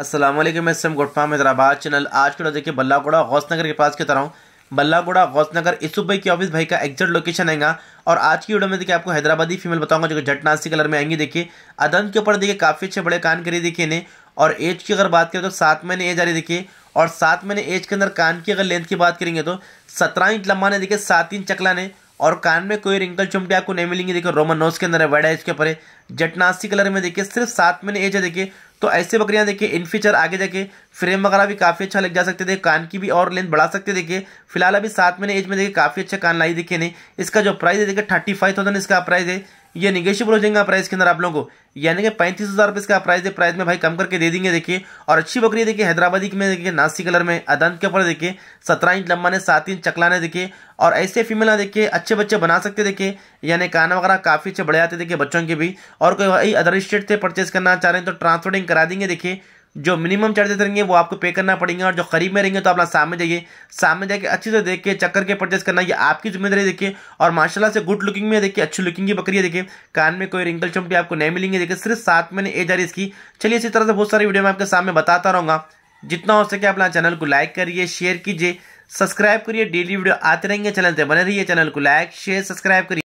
असलम मैं सम गुटफा हैदराबाद चैनल आज के देखिए बल्लागुड़ा गौसनगर के पास की तरह बल्लागुड़ा गौसनगर इसुफ भाई की ऑफिस भाई का एग्जैक्ट लोकेशन आएगा और आज की वीडियो में देखिए आपको हैदराबादी फीमेल बताऊंगा जो कि जटनासी कलर में आएंगी देखिए अदन के ऊपर देखिए काफ़ी अच्छे बड़े कान करिए देखिए इन्हें और एज की अगर बात करें तो सात महीने एज आ रही देखिए और सात महीने एज के अंदर कान की अगर लेंथ की बात करेंगे तो सत्रह इंच लंबा ने देखिए सात इंच चकला ने और कान में कोई रिंकल चुमटी आपको नहीं मिलेंगी देखिए रोमन नोज के अंदर है वेडा इसके ऊपर है जटनासी कलर में देखिए सिर्फ सात महीने एज है देखिए तो ऐसे बकरियां देखिए इन फ्यूचर आगे जाके फ्रेम वगैरह भी काफ़ी अच्छा लग जा सकते थे कान की भी और लेंथ बढ़ा सकते देखिए फिलहाल अभी सात महीने एज में देखिए काफ़ी अच्छा कान लाई देखिए नहीं इसका जो प्राइस है देखिए थर्टी फाइव थाउजेंड इसका प्राइस है ये निगेशियबल हो जाएंगे प्राइस के अंदर आप लोगों को यानी कि पैंतीस हज़ार रुपये इसका प्राइस है प्राइस में भाई कम करके दे देंगे देखिए और अच्छी बकरी देखिए हैदराबादी में देखिए नासी कलर में अदंत के ऊपर देखिए सत्रह इंच लंबा ने सात इंच चकला ने देखिए और ऐसे फीमेल ना देखिए अच्छे बच्चे बना सकते देखिए यानी काना वगैरह काफ़ी अच्छे बड़े आते देखिए बच्चों के भी और कोई भाई अदर स्टेट से परचेज करना चाह रहे हैं तो ट्रांसपोर्टिंग करा देंगे देखिए जो मिनिमम चार्जेस रहेंगे वो आपको पे करना पड़ेंगे और जो करीब में रहेंगे तो आप ना सामने जाइए सामने जाके अच्छे से देख के चक्कर के परचेस करना ये आपकी जिम्मेदारी देखिए और माशाल्लाह से गुड लुकिंग में देखिए अच्छी लुकिंग की बकरी है देखिए कान में कोई रिंकल चमटी आपको नहीं मिलेंगे देखिए सिर्फ सात महीने एज आ रही इसकी चलिए इसी तरह से बहुत सारी वीडियो मैं आपके सामने बताता रहूँगा जितना हो सके अपना चैनल को लाइक करिए शेयर कीजिए सब्सक्राइब करिए डेली वीडियो आते रहेंगे चैनल से बने रहिए चैनल को लाइक शेयर सब्सक्राइब करिए